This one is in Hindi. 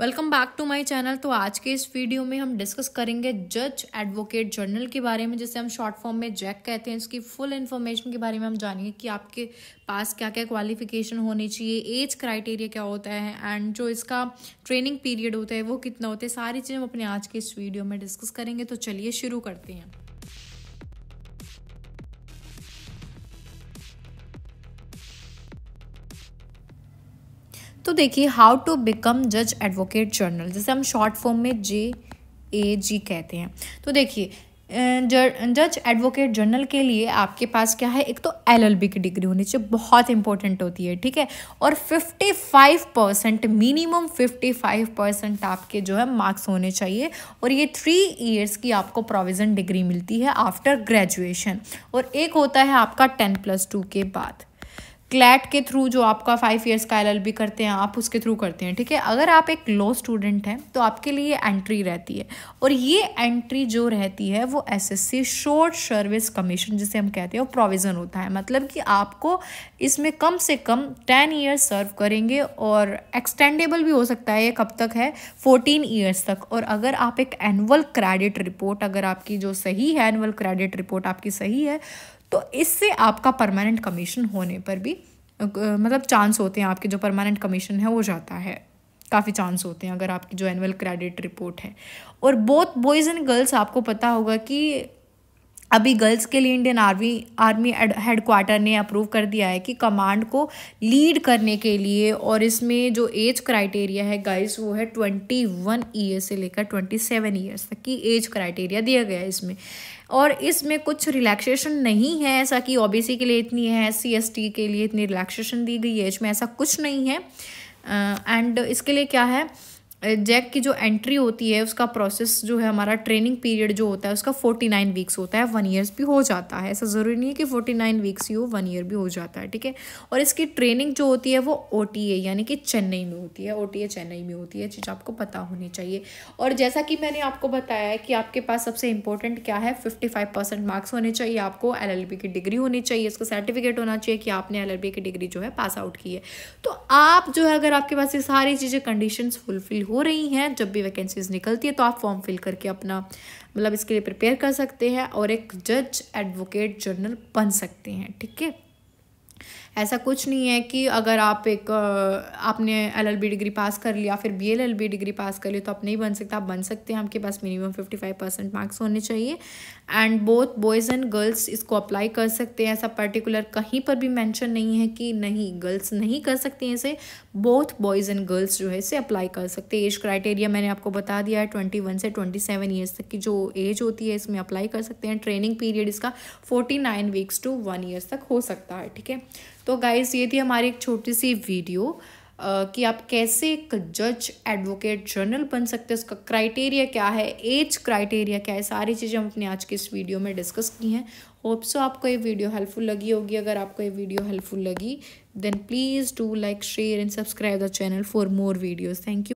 welcome back to my channel तो आज के इस वीडियो में हम डिस्कस करेंगे जज एडवोकेट जर्नल के बारे में जिसे हम शॉर्ट फॉर्म में जैक कहते हैं इसकी फुल इन्फॉर्मेशन के बारे में हम जानेंगे कि आपके पास क्या क्या क्वालिफिकेशन होनी चाहिए एज क्राइटेरिया क्या होता है एंड जो इसका ट्रेनिंग पीरियड होता है वो कितना होता है सारी चीज़ें हम अपने आज के इस वीडियो में डिस्कस करेंगे तो चलिए शुरू करते हैं तो देखिए हाउ टू बिकम जज एडवोकेट जर्नल जैसे हम शॉर्ट फॉर्म में जे ए जी कहते हैं तो देखिए जज एडवोकेट जनरल के लिए आपके पास क्या है एक तो एल एल बी की डिग्री होनी चाहिए बहुत इंपॉर्टेंट होती है ठीक है और 55 परसेंट मिनिमम 55 परसेंट आपके जो है मार्क्स होने चाहिए और ये थ्री इयर्स की आपको प्रोविज़न डिग्री मिलती है आफ्टर ग्रेजुएशन और एक होता है आपका टेन प्लस टू के बाद क्लैट के थ्रू जो आपका फाइव ईयर्स का एल करते हैं आप उसके थ्रू करते हैं ठीक है अगर आप एक लॉ स्टूडेंट हैं तो आपके लिए एंट्री रहती है और ये एंट्री जो रहती है वो एसएससी शॉर्ट सर्विस कमीशन जिसे हम कहते हैं वो प्रोविज़न होता है मतलब कि आपको इसमें कम से कम टेन ईयर्स सर्व करेंगे और एक्सटेंडेबल भी हो सकता है ये कब तक है फोर्टीन ईयर्स तक और अगर आप एक एनअल क्रेडिट रिपोर्ट अगर आपकी जो सही है एनअल क्रेडिट रिपोर्ट आपकी सही है तो इससे आपका परमानेंट कमीशन होने पर भी मतलब चांस होते हैं आपके जो परमानेंट कमीशन है वो जाता है काफ़ी चांस होते हैं अगर आपकी जो एनुअल क्रेडिट रिपोर्ट है और बोथ बॉयज़ एंड गर्ल्स आपको पता होगा कि अभी गर्ल्स के लिए Indian army army head quarter ने अप्रूव कर दिया है कि कमांड को लीड करने के लिए और इसमें जो एज क्राइटेरिया है गर्ल्स वो है ट्वेंटी वन ईयर से लेकर ट्वेंटी सेवन ईयर्स तक की एज क्राइटेरिया दिया गया है इसमें और इसमें कुछ रिलैक्सेशन नहीं है ऐसा कि ओबीसी के लिए इतनी है एस टी के लिए इतनी रिलैक्सेशन दी गई है इसमें ऐसा कुछ नहीं है एंड uh, इसके लिए क्या है जैक की जो एंट्री होती है उसका प्रोसेस जो है हमारा ट्रेनिंग पीरियड जो होता है उसका फोर्टी नाइन वीक्स होता है वन ईयर्स भी हो जाता है ऐसा ज़रूरी नहीं है कि फोर्टी नाइन वीक्स ही हो वन ईयर भी हो जाता है ठीक है और इसकी ट्रेनिंग जो होती है वो ओ टी ए यानी कि चेन्नई में होती है ओ टी ए चेन्नई में होती है चीज़ आपको पता होनी चाहिए और जैसा कि मैंने आपको बताया है कि आपके पास सबसे इंपॉर्टेंट क्या है फिफ्टी फाइव परसेंट मार्क्स होने चाहिए आपको एल एल बी की डिग्री होनी चाहिए इसका सर्टिफिकेट होना चाहिए कि आपने एल एल बी की डिग्री जो है पास आउट की है तो आप जो है अगर आपके पास ये सारी चीज़ें कंडीशन फुलफिल हो हो रही हैं जब भी वैकेंसीज निकलती है तो आप फॉर्म फिल करके अपना मतलब इसके लिए प्रिपेयर कर सकते हैं और एक जज एडवोकेट जनरल बन सकते हैं ठीक है ऐसा कुछ नहीं है कि अगर आप एक आपने एलएलबी डिग्री पास कर लिया फिर बी बी डिग्री पास कर लिया तो आप नहीं बन सकते आप बन सकते हैं आपके पास minimum fifty five percent marks होने चाहिए and both boys and girls इसको अप्लाई कर सकते हैं ऐसा पर्टिकुलर कहीं पर भी मैंशन नहीं है कि नहीं गर्ल्स नहीं कर सकते हैं इसे बोथ बॉयज़ एंड गर्ल्स जो है इसे अप्लाई कर सकते हैं एज क्राइटेरिया मैंने आपको बता दिया है ट्वेंटी वन से ट्वेंटी सेवन ईयर्स तक की जो एज होती है इसमें अप्लाई कर सकते हैं ट्रेनिंग पीरियड इसका forty nine weeks to one years तक हो सकता है ठीक है तो गाइज ये थी हमारी एक छोटी सी वीडियो Uh, कि आप कैसे एक जज एडवोकेट जर्नल बन सकते हैं उसका क्राइटेरिया क्या है एज क्राइटेरिया क्या है सारी चीज़ें हम अपने आज के इस वीडियो में डिस्कस की हैं होप सो आपको ये वीडियो हेल्पफुल लगी होगी अगर आपको ये वीडियो हेल्पफुल लगी then please do like share and subscribe the channel for more videos thank you